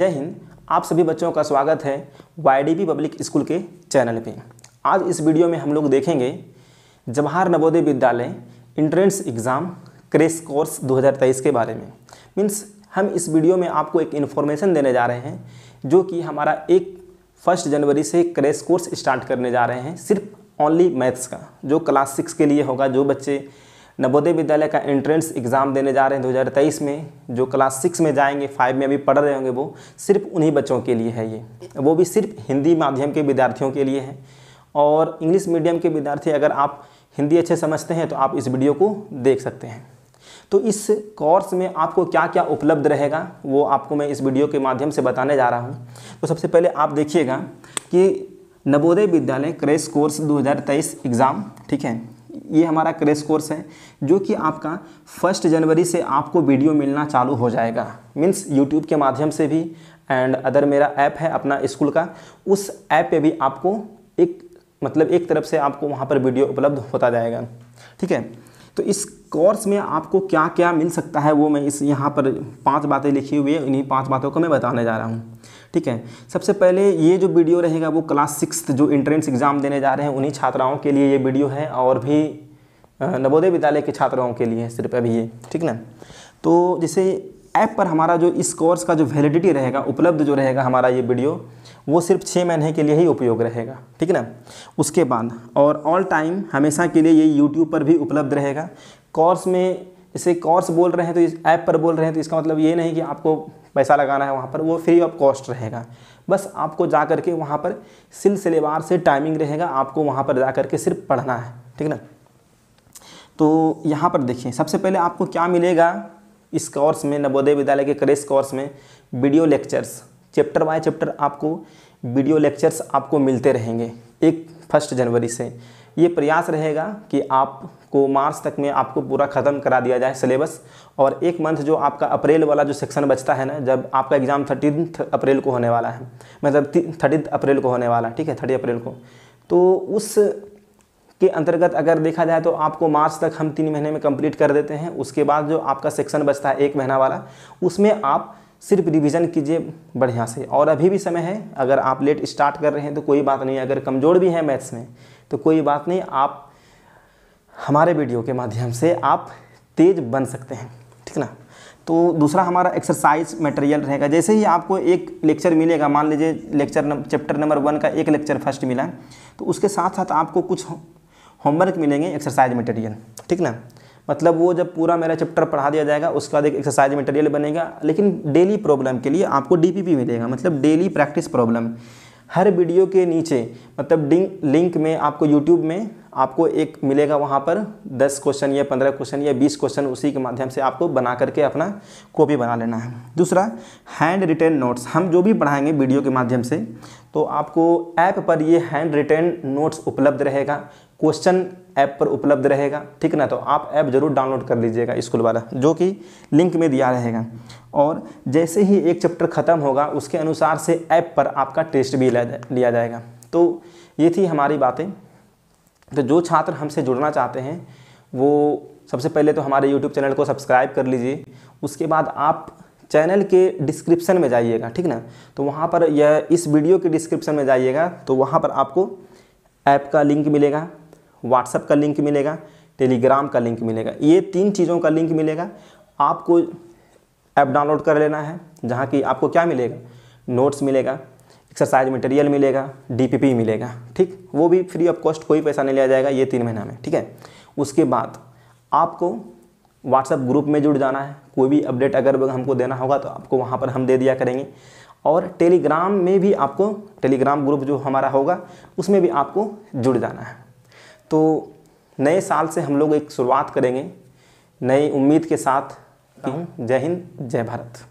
जय हिंद आप सभी बच्चों का स्वागत है वाईडीपी पब्लिक स्कूल के चैनल पे आज इस वीडियो में हम लोग देखेंगे जवाहर नवोदय विद्यालय इंट्रेंस एग्ज़ाम क्रेश कोर्स 2023 के बारे में मीन्स हम इस वीडियो में आपको एक इन्फॉर्मेशन देने जा रहे हैं जो कि हमारा एक फर्स्ट जनवरी से क्रेश कोर्स स्टार्ट करने जा रहे हैं सिर्फ ओनली मैथ्स का जो क्लास सिक्स के लिए होगा जो बच्चे नवोदय विद्यालय का एंट्रेंस एग्ज़ाम देने जा रहे हैं 2023 में जो क्लास सिक्स में जाएंगे फाइव में अभी पढ़ रहे होंगे वो सिर्फ उन्हीं बच्चों के लिए है ये वो भी सिर्फ हिंदी माध्यम के विद्यार्थियों के लिए है और इंग्लिश मीडियम के विद्यार्थी अगर आप हिंदी अच्छे समझते हैं तो आप इस वीडियो को देख सकते हैं तो इस कोर्स में आपको क्या क्या उपलब्ध रहेगा वो आपको मैं इस वीडियो के माध्यम से बताने जा रहा हूँ तो सबसे पहले आप देखिएगा कि नवोदय विद्यालय क्रेश कोर्स 2023 एग्ज़ाम ठीक है ये हमारा क्रेश कोर्स है जो कि आपका फर्स्ट जनवरी से आपको वीडियो मिलना चालू हो जाएगा मीन्स यूट्यूब के माध्यम से भी एंड अदर मेरा ऐप है अपना स्कूल का उस ऐप पे भी आपको एक मतलब एक तरफ से आपको वहाँ पर वीडियो उपलब्ध होता जाएगा ठीक है तो इस कोर्स में आपको क्या क्या मिल सकता है वो मैं इस यहाँ पर पांच बातें लिखी हुई है इन्हीं पांच बातों को मैं बताने जा रहा हूँ ठीक है सबसे पहले ये जो वीडियो रहेगा वो क्लास सिक्स जो इंट्रेंस एग्ज़ाम देने जा रहे हैं उन्हीं छात्राओं के लिए ये वीडियो है और भी नवोदय विद्यालय के छात्राओं के लिए सिर्फ अभी ये ठीक ना तो जैसे ऐप पर हमारा जो इस कोर्स का जो वैलिडिटी रहेगा उपलब्ध जो रहेगा हमारा ये वीडियो वो सिर्फ छः महीने के लिए ही उपयोग रहेगा ठीक ना उसके बाद और ऑल टाइम हमेशा के लिए ये यूट्यूब पर भी उपलब्ध रहेगा कोर्स में जैसे कोर्स बोल रहे हैं तो इस ऐप पर बोल रहे हैं तो इसका मतलब ये नहीं कि आपको पैसा लगाना है वहाँ पर वो फ्री ऑफ कॉस्ट रहेगा बस आपको जा करके वहाँ पर सिलसिलेवार से टाइमिंग रहेगा आपको वहाँ पर जा करके सिर्फ पढ़ना है ठीक ना तो यहाँ पर देखिए सबसे पहले आपको क्या मिलेगा इस कोर्स में नवोदय विद्यालय के क्रेस कोर्स में video lectures chapter by chapter आपको वीडियो लेक्चर्स आपको मिलते रहेंगे एक फर्स्ट जनवरी से ये प्रयास रहेगा कि आपको मार्च तक में आपको पूरा ख़त्म करा दिया जाए सिलेबस और एक मंथ जो आपका अप्रैल वाला जो सेक्शन बचता है ना जब आपका एग्ज़ाम थर्टीन अप्रैल को होने वाला है मतलब थर्टीन अप्रैल को होने वाला है ठीक है थर्टी अप्रैल को तो उस के अंतर्गत अगर देखा जाए तो आपको मार्च तक हम तीन महीने में कंप्लीट कर देते हैं उसके बाद जो आपका सेक्शन बचता है एक महीना वाला उसमें आप सिर्फ रिवीजन कीजिए बढ़िया से और अभी भी समय है अगर आप लेट स्टार्ट कर रहे हैं तो कोई बात नहीं अगर कमज़ोर भी हैं मैथ्स में तो कोई बात नहीं आप हमारे वीडियो के माध्यम से आप तेज बन सकते हैं ठीक ना तो दूसरा हमारा एक्सरसाइज मटेरियल रहेगा जैसे ही आपको एक लेक्चर मिलेगा मान लीजिए लेक्चर चैप्टर नंबर वन का एक लेक्चर फर्स्ट मिला तो उसके साथ साथ आपको कुछ होमवर्क मिलेंगे एक्सरसाइज मटेरियल ठीक ना मतलब वो जब पूरा मेरा चैप्टर पढ़ा दिया जाएगा उसके बाद एक एक्सरसाइज मटेरियल बनेगा लेकिन डेली प्रॉब्लम के लिए आपको डीपीपी मिलेगा मतलब डेली प्रैक्टिस प्रॉब्लम हर वीडियो के नीचे मतलब लिंक में आपको यूट्यूब में आपको एक मिलेगा वहाँ पर दस क्वेश्चन या पंद्रह क्वेश्चन या बीस क्वेश्चन उसी के माध्यम से आपको बना करके अपना कॉपी बना लेना है दूसरा हैंड रिटेन नोट्स हम जो भी पढ़ाएंगे वीडियो के माध्यम से तो आपको ऐप पर ये हैंड रिटेन नोट्स उपलब्ध रहेगा क्वेश्चन ऐप पर उपलब्ध रहेगा ठीक ना तो आप ऐप जरूर डाउनलोड कर लीजिएगा स्कूल वाला जो कि लिंक में दिया रहेगा और जैसे ही एक चैप्टर ख़त्म होगा उसके अनुसार से ऐप पर आपका टेस्ट भी लिया जाएगा तो ये थी हमारी बातें तो जो छात्र हमसे जुड़ना चाहते हैं वो सबसे पहले तो हमारे यूट्यूब चैनल को सब्सक्राइब कर लीजिए उसके बाद आप चैनल के डिस्क्रिप्शन में जाइएगा ठीक ना तो वहाँ पर यह इस वीडियो के डिस्क्रिप्शन में जाइएगा तो वहाँ पर आपको ऐप का लिंक मिलेगा व्हाट्सअप का लिंक मिलेगा टेलीग्राम का लिंक मिलेगा ये तीन चीज़ों का लिंक मिलेगा आपको ऐप डाउनलोड कर लेना है जहाँ की आपको क्या मिलेगा नोट्स मिलेगा एक्सरसाइज मटेरियल मिलेगा डीपीपी मिलेगा ठीक वो भी फ्री ऑफ कॉस्ट कोई पैसा नहीं लिया जाएगा ये तीन महीना में ठीक है उसके बाद आपको व्हाट्सएप ग्रुप में जुड़ जाना है कोई भी अपडेट अगर हमको देना होगा तो आपको वहाँ पर हम दे दिया करेंगे और टेलीग्राम में भी आपको टेलीग्राम ग्रुप जो हमारा होगा उसमें भी आपको जुड़ जाना है तो नए साल से हम लोग एक शुरुआत करेंगे नई उम्मीद के साथ जय हिंद जय भारत